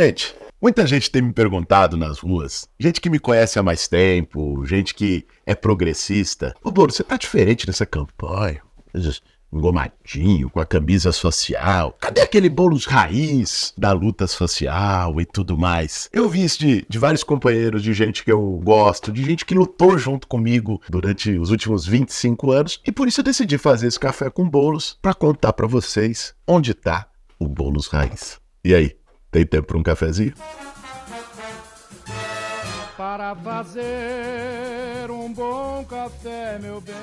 Gente, muita gente tem me perguntado nas ruas, gente que me conhece há mais tempo, gente que é progressista. Ô, Bruno, você tá diferente nessa campanha. Engomadinho, com a camisa social. Cadê aquele bônus raiz da luta social e tudo mais? Eu vi isso de, de vários companheiros, de gente que eu gosto, de gente que lutou junto comigo durante os últimos 25 anos. E por isso eu decidi fazer esse café com bolos para contar para vocês onde tá o bônus raiz. E aí? Tem tempo para um cafezinho? Para fazer um bom café, meu bem.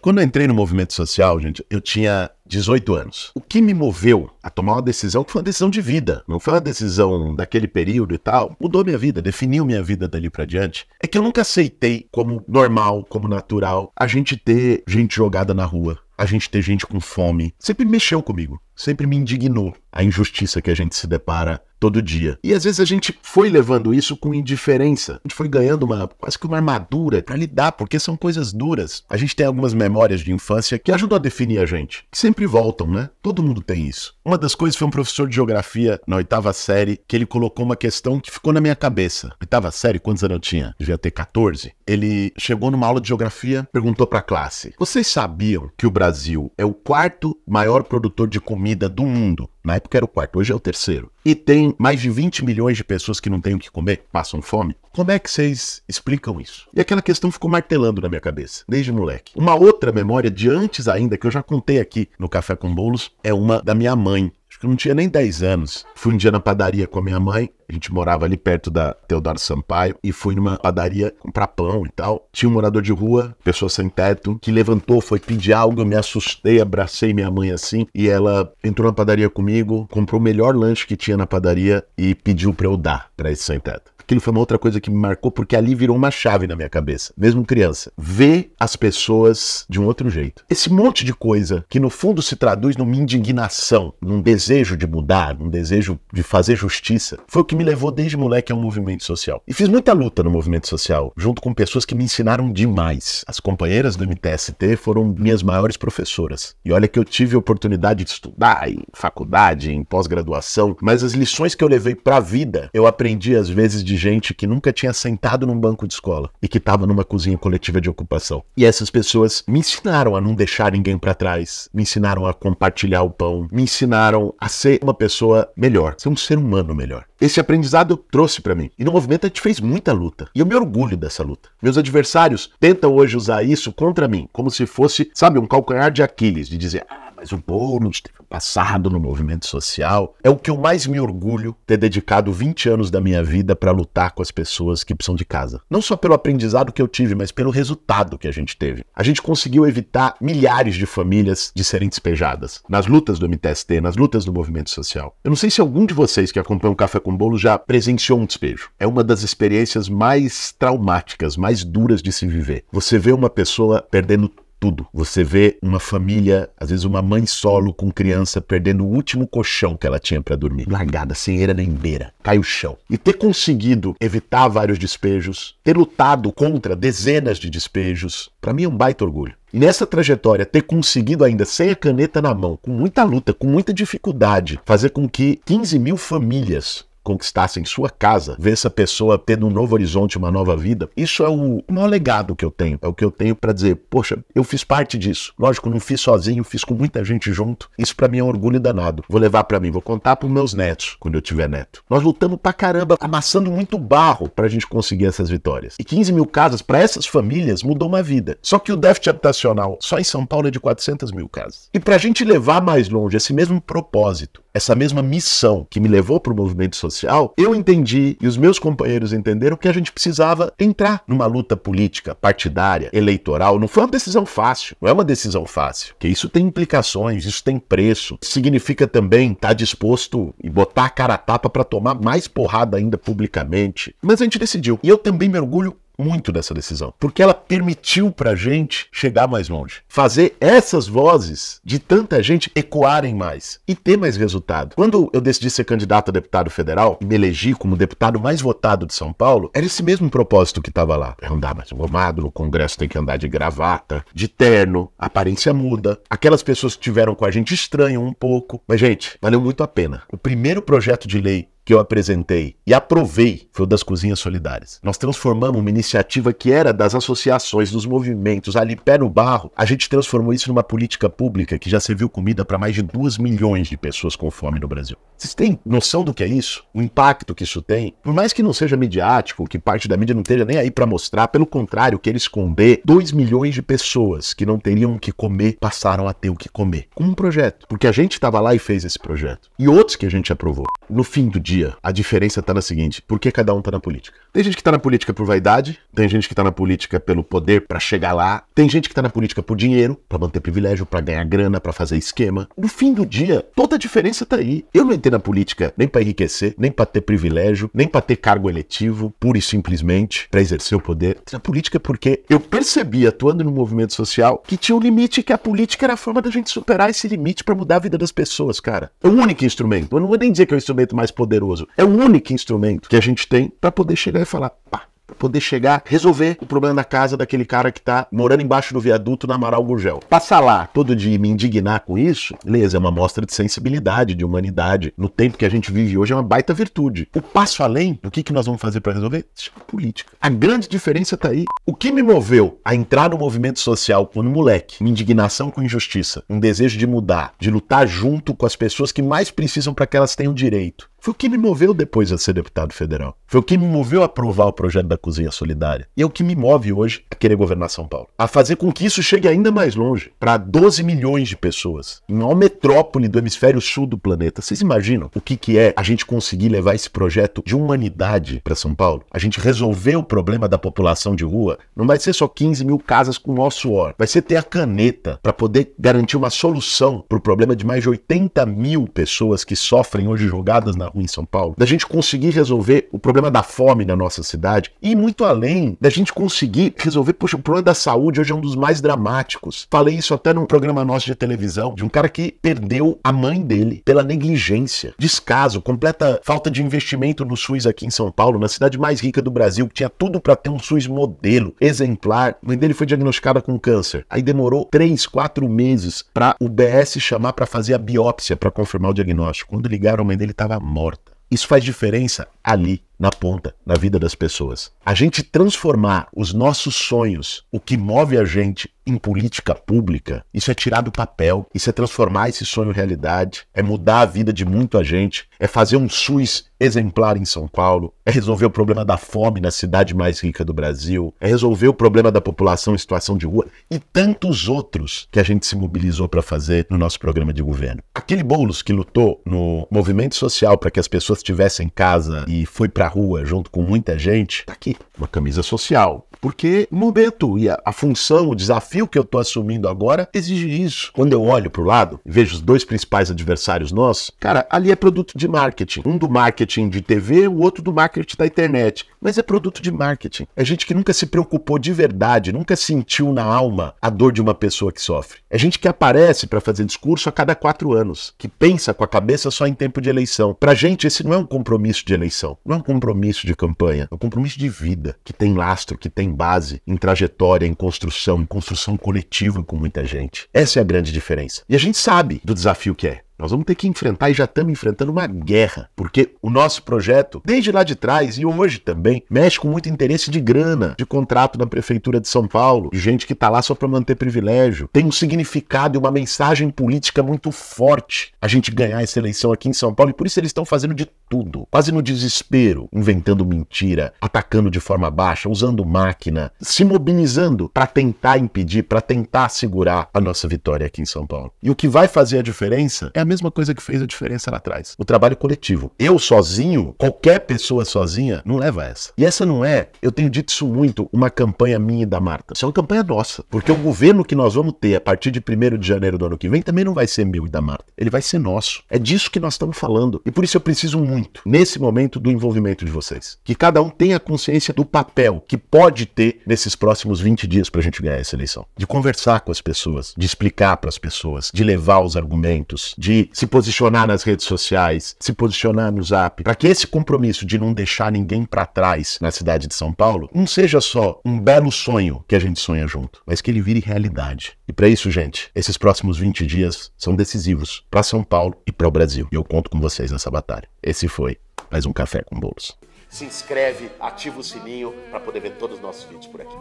Quando eu entrei no movimento social, gente, eu tinha 18 anos. O que me moveu a tomar uma decisão que foi uma decisão de vida, não foi uma decisão daquele período e tal. Mudou minha vida, definiu minha vida dali para diante. É que eu nunca aceitei como normal, como natural, a gente ter gente jogada na rua, a gente ter gente com fome. Sempre mexeu comigo sempre me indignou a injustiça que a gente se depara todo dia. E às vezes a gente foi levando isso com indiferença. A gente foi ganhando uma quase que uma armadura para lidar, porque são coisas duras. A gente tem algumas memórias de infância que ajudam a definir a gente, que sempre voltam, né? Todo mundo tem isso. Uma das coisas foi um professor de geografia na oitava série que ele colocou uma questão que ficou na minha cabeça. Oitava série, quantos anos eu tinha? Devia ter 14. Ele chegou numa aula de geografia, perguntou para a classe: "Vocês sabiam que o Brasil é o quarto maior produtor de comida comida do mundo. Na época era o quarto, hoje é o terceiro. E tem mais de 20 milhões de pessoas que não têm o que comer, passam fome. Como é que vocês explicam isso? E aquela questão ficou martelando na minha cabeça, desde moleque. Uma outra memória de antes ainda, que eu já contei aqui no Café com Bolos, é uma da minha mãe eu não tinha nem 10 anos. Fui um dia na padaria com a minha mãe, a gente morava ali perto da Teodoro Sampaio, e fui numa padaria comprar pão e tal. Tinha um morador de rua, pessoa sem teto, que levantou, foi pedir algo, eu me assustei, abracei minha mãe assim, e ela entrou na padaria comigo, comprou o melhor lanche que tinha na padaria e pediu pra eu dar pra esse sem teto aquilo foi uma outra coisa que me marcou, porque ali virou uma chave na minha cabeça, mesmo criança. Ver as pessoas de um outro jeito. Esse monte de coisa que no fundo se traduz numa indignação, num desejo de mudar, num desejo de fazer justiça, foi o que me levou desde moleque ao movimento social. E fiz muita luta no movimento social, junto com pessoas que me ensinaram demais. As companheiras do MTST foram minhas maiores professoras. E olha que eu tive a oportunidade de estudar em faculdade, em pós-graduação, mas as lições que eu levei para a vida, eu aprendi às vezes de de gente que nunca tinha sentado num banco de escola e que estava numa cozinha coletiva de ocupação. E essas pessoas me ensinaram a não deixar ninguém para trás, me ensinaram a compartilhar o pão, me ensinaram a ser uma pessoa melhor, ser um ser humano melhor esse aprendizado trouxe para mim. E no movimento a gente fez muita luta. E eu me orgulho dessa luta. Meus adversários tentam hoje usar isso contra mim, como se fosse, sabe, um calcanhar de Aquiles, de dizer, ah, mas o Boulos teve um passado no movimento social. É o que eu mais me orgulho ter dedicado 20 anos da minha vida para lutar com as pessoas que precisam de casa. Não só pelo aprendizado que eu tive, mas pelo resultado que a gente teve. A gente conseguiu evitar milhares de famílias de serem despejadas nas lutas do MTST, nas lutas do movimento social. Eu não sei se algum de vocês que acompanha o Café com bolo já presenciou um despejo. É uma das experiências mais traumáticas, mais duras de se viver. Você vê uma pessoa perdendo tudo. Você vê uma família, às vezes uma mãe solo com criança perdendo o último colchão que ela tinha para dormir, largada, sem eira nem beira, cai o chão. E ter conseguido evitar vários despejos, ter lutado contra dezenas de despejos, para mim é um baita orgulho. E nessa trajetória, ter conseguido ainda, sem a caneta na mão, com muita luta, com muita dificuldade, fazer com que 15 mil famílias conquistassem sua casa, ver essa pessoa tendo um novo horizonte, uma nova vida, isso é o maior legado que eu tenho. É o que eu tenho para dizer, poxa, eu fiz parte disso. Lógico, não fiz sozinho, fiz com muita gente junto. Isso para mim é um orgulho danado. Vou levar para mim, vou contar para meus netos quando eu tiver neto. Nós lutamos para caramba, amassando muito barro para a gente conseguir essas vitórias. E 15 mil casas para essas famílias mudou uma vida. Só que o déficit habitacional só em São Paulo é de 400 mil casas. E para a gente levar mais longe esse mesmo propósito, essa mesma missão que me levou para o movimento social, social, eu entendi e os meus companheiros entenderam que a gente precisava entrar numa luta política, partidária, eleitoral. Não foi uma decisão fácil, não é uma decisão fácil, que isso tem implicações, isso tem preço. Significa também estar tá disposto e botar a cara a tapa para tomar mais porrada ainda publicamente. Mas a gente decidiu. E eu também mergulho muito dessa decisão, porque ela permitiu para a gente chegar mais longe, fazer essas vozes de tanta gente ecoarem mais e ter mais resultado. Quando eu decidi ser candidato a deputado federal e me elegi como deputado mais votado de São Paulo, era esse mesmo propósito que estava lá: é andar mais engomado no Congresso, tem que andar de gravata, de terno, aparência muda. Aquelas pessoas que tiveram com a gente estranham um pouco, mas gente, valeu muito a pena. O primeiro projeto de lei que eu apresentei e aprovei foi o das cozinhas solidárias. Nós transformamos uma iniciativa que era das associações, dos movimentos, ali pé no barro, a gente transformou isso numa política pública que já serviu comida para mais de 2 milhões de pessoas com fome no Brasil. Vocês têm noção do que é isso? O impacto que isso tem? Por mais que não seja midiático, que parte da mídia não esteja nem aí para mostrar, pelo contrário, que ele esconder, 2 milhões de pessoas que não teriam o que comer passaram a ter o que comer. Com um projeto. Porque a gente estava lá e fez esse projeto. E outros que a gente aprovou. No fim do dia, dia. A diferença está na seguinte: por que cada um está na política? Tem gente que está na política por vaidade, tem gente que está na política pelo poder para chegar lá, tem gente que está na política por dinheiro, para manter privilégio, para ganhar grana, para fazer esquema. No fim do dia, toda a diferença está aí. Eu não entrei na política nem para enriquecer, nem para ter privilégio, nem para ter cargo eletivo, pura e simplesmente para exercer o poder. Entrei na política porque eu percebi atuando no movimento social que tinha um limite que a política era a forma da gente superar esse limite para mudar a vida das pessoas, cara. É o único instrumento. Eu não vou nem dizer que é o instrumento mais poderoso poderoso. É o único instrumento que a gente tem para poder chegar e falar, pá, para poder chegar, resolver o problema da casa daquele cara que está morando embaixo do viaduto na Amaral Gurgel. Passar lá todo dia e me indignar com isso, beleza, é uma mostra de sensibilidade, de humanidade. No tempo que a gente vive hoje é uma baita virtude. O passo além, o que, que nós vamos fazer para resolver? Chama é política. A grande diferença está aí. O que me moveu a entrar no movimento social quando moleque, uma indignação com injustiça, um desejo de mudar, de lutar junto com as pessoas que mais precisam para que elas tenham direito, foi o que me moveu depois a ser deputado federal. Foi o que me moveu a aprovar o projeto da Cozinha Solidária. E é o que me move hoje a querer governar São Paulo. A fazer com que isso chegue ainda mais longe para 12 milhões de pessoas. Em uma metrópole do hemisfério sul do planeta. Vocês imaginam o que, que é a gente conseguir levar esse projeto de humanidade para São Paulo? A gente resolver o problema da população de rua. Não vai ser só 15 mil casas com o nosso suor. Vai ser ter a caneta para poder garantir uma solução para o problema de mais de 80 mil pessoas que sofrem hoje jogadas na ruim em São Paulo, da gente conseguir resolver o problema da fome na nossa cidade e muito além da gente conseguir resolver, poxa, o problema da saúde hoje é um dos mais dramáticos. Falei isso até num programa nosso de televisão de um cara que perdeu a mãe dele pela negligência, descaso, completa falta de investimento no SUS aqui em São Paulo, na cidade mais rica do Brasil, que tinha tudo para ter um SUS modelo, exemplar. A mãe dele foi diagnosticada com câncer. Aí demorou 3, 4 meses para o BS chamar para fazer a biópsia para confirmar o diagnóstico. Quando ligaram, a mãe dele estava morta morta. Isso faz diferença ali na ponta, na vida das pessoas. A gente transformar os nossos sonhos, o que move a gente em política pública, isso é tirar do papel, isso é transformar esse sonho em realidade, é mudar a vida de muita gente, é fazer um SUS exemplar em São Paulo, é resolver o problema da fome na cidade mais rica do Brasil, é resolver o problema da população em situação de rua e tantos outros que a gente se mobilizou para fazer no nosso programa de governo. Aquele Boulos que lutou no movimento social para que as pessoas tivessem casa e e foi para a rua junto com muita gente, tá aqui, uma camisa social. Porque o momento e a, a função, o desafio que eu estou assumindo agora exige isso. Quando eu olho para o lado e vejo os dois principais adversários nossos, cara, ali é produto de marketing. Um do marketing de TV, o outro do marketing da internet. Mas é produto de marketing. É gente que nunca se preocupou de verdade, nunca sentiu na alma a dor de uma pessoa que sofre. É gente que aparece para fazer discurso a cada quatro anos, que pensa com a cabeça só em tempo de eleição. Pra gente, esse não é um compromisso de eleição eleição. Não é um compromisso de campanha, é um compromisso de vida, que tem lastro, que tem base, em trajetória, em construção, em construção coletiva com muita gente. Essa é a grande diferença. E a gente sabe do desafio que é. Nós vamos ter que enfrentar e já estamos enfrentando uma guerra, porque o nosso projeto, desde lá de trás e hoje também, mexe com muito interesse de grana, de contrato na prefeitura de São Paulo, de gente que está lá só para manter privilégio. Tem um significado e uma mensagem política muito forte a gente ganhar essa eleição aqui em São Paulo e por isso eles estão fazendo de tudo, quase no desespero, inventando mentira, atacando de forma baixa, usando máquina, se mobilizando para tentar impedir, para tentar segurar a nossa vitória aqui em São Paulo. E o que vai fazer a diferença é a mesma coisa que fez a diferença lá atrás. O trabalho coletivo. Eu sozinho, qualquer pessoa sozinha, não leva a essa. E essa não é, eu tenho dito isso muito, uma campanha minha e da Marta. Isso é uma campanha nossa. Porque o governo que nós vamos ter a partir de 1 de janeiro do ano que vem também não vai ser meu e da Marta. Ele vai ser nosso. É disso que nós estamos falando. E por isso eu preciso muito, nesse momento, do envolvimento de vocês. Que cada um tenha consciência do papel que pode ter nesses próximos 20 dias para a gente ganhar essa eleição. De conversar com as pessoas, de explicar para as pessoas, de levar os argumentos, de de se posicionar nas redes sociais, se posicionar no Zap, para que esse compromisso de não deixar ninguém para trás na cidade de São Paulo não seja só um belo sonho que a gente sonha junto, mas que ele vire realidade. E para isso, gente, esses próximos 20 dias são decisivos para São Paulo e para o Brasil. E eu conto com vocês nessa batalha. Esse foi mais um café com bolos. Se inscreve, ativa o sininho para poder ver todos os nossos vídeos por aqui.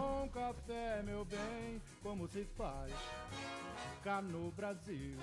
como se faz cá no Brasil.